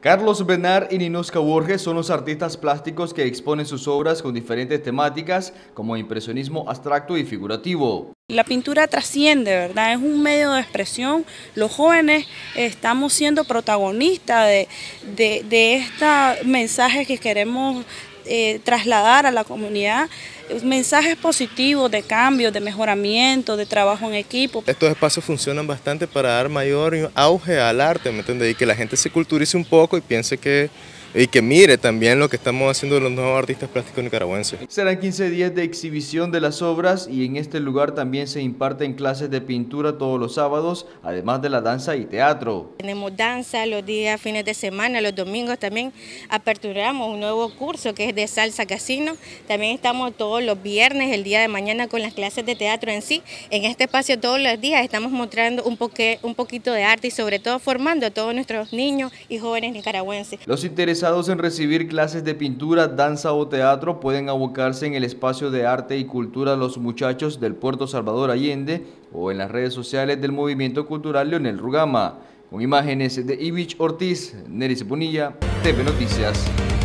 Carlos Benar y Ninosca Borges son los artistas plásticos que exponen sus obras con diferentes temáticas como impresionismo abstracto y figurativo. La pintura trasciende, ¿verdad? Es un medio de expresión. Los jóvenes estamos siendo protagonistas de, este mensaje que queremos eh, trasladar a la comunidad eh, mensajes positivos de cambio, de mejoramiento, de trabajo en equipo. Estos espacios funcionan bastante para dar mayor auge al arte, ¿me entiendes? Y que la gente se culturice un poco y piense que y que mire también lo que estamos haciendo los nuevos artistas plásticos nicaragüenses. Serán 15 días de exhibición de las obras y en este lugar también se imparten clases de pintura todos los sábados, además de la danza y teatro. Tenemos danza los días, fines de semana, los domingos también aperturamos un nuevo curso que es de salsa casino. También estamos todos los viernes, el día de mañana, con las clases de teatro en sí. En este espacio todos los días estamos mostrando un, poque, un poquito de arte y sobre todo formando a todos nuestros niños y jóvenes nicaragüenses. Los interesados en recibir clases de pintura, danza o teatro pueden abocarse en el espacio de arte y cultura Los Muchachos del Puerto Salvador Allende o en las redes sociales del Movimiento Cultural Leonel Rugama. Con imágenes de Ivich Ortiz, Neris Punilla, TV Noticias.